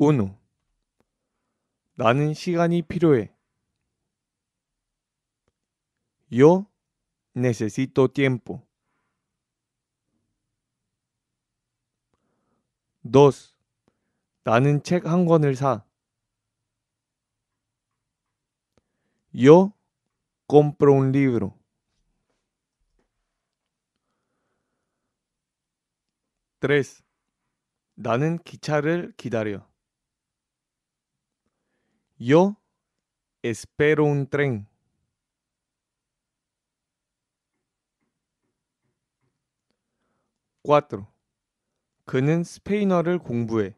오누 나는 시간이 필요해. Yo necesito tiempo. Dos. 나는 책 한 권을 사. Yo compro un libro. Tres. 나는 기차를 기다려. Yo espero un tren. Cuatro. 그는 스페인어를 공부해.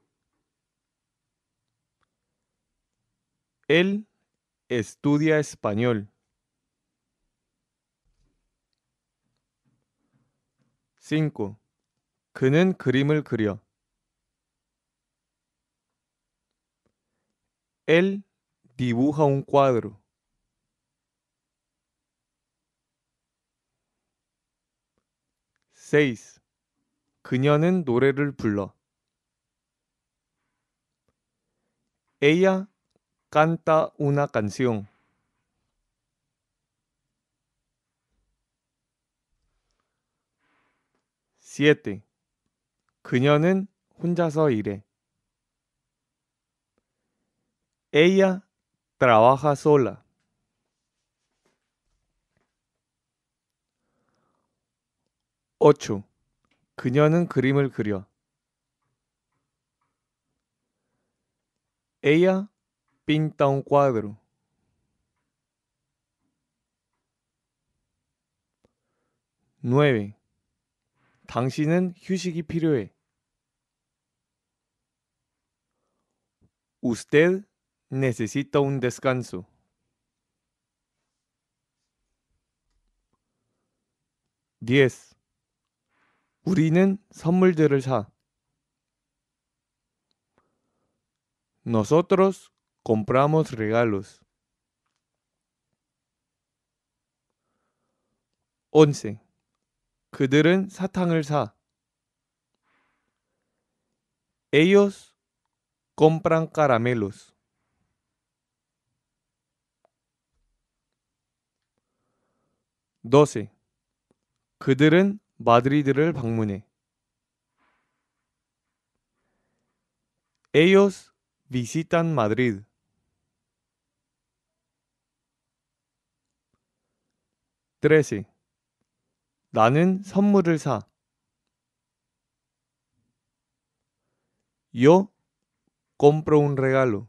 Él estudia español. Cinco. 그는 그림을 그려. Él Dibuja un cuadro. Seis. 그녀는 노래를 불러. Ella canta una canción. 7. 그녀는 혼자서 일해. Ella trabaja sola. (8) 그녀는 그림을 그려. Ella pinta un cuadro. (9) 당신은 휴식이 필요해. Usted Necesito un descanso. Diez. 우리는 선물들을 사. Nosotros compramos regalos. 11. 그들은 사탕을 Ellos compran caramelos. 12. 그들은 마드리드를 방문해. Ellos visitan Madrid. 드레시 나는 선물을 사. Yo compro un regalo.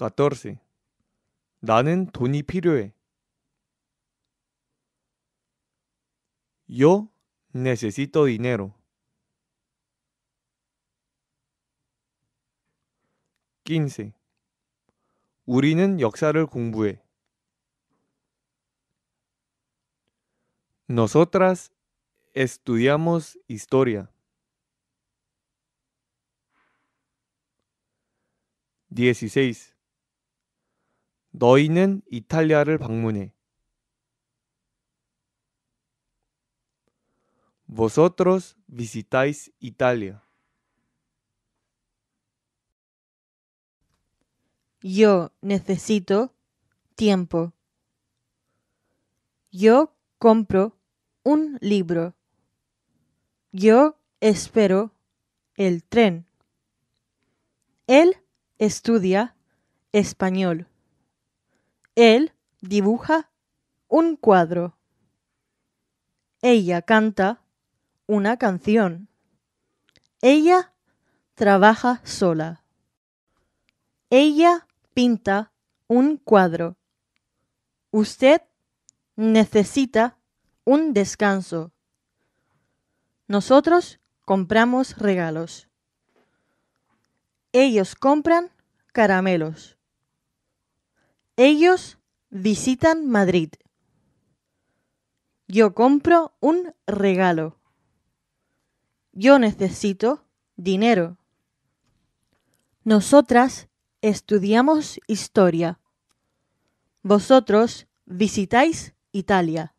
14. 나는 돈이 Yo necesito dinero. 15. 우리는 역사를 Nosotras estudiamos historia. 16. 너희는 이탈리아를 방문해. Vosotros visitáis Italia. Yo necesito tiempo. Yo compro un libro. Yo espero el tren. Él estudia español. Él dibuja un cuadro. Ella canta una canción. Ella trabaja sola. Ella pinta un cuadro. Usted necesita un descanso. Nosotros compramos regalos. Ellos compran caramelos. Ellos Visitan Madrid. Yo compro un regalo. Yo necesito dinero. Nosotras estudiamos historia. Vosotros visitáis Italia.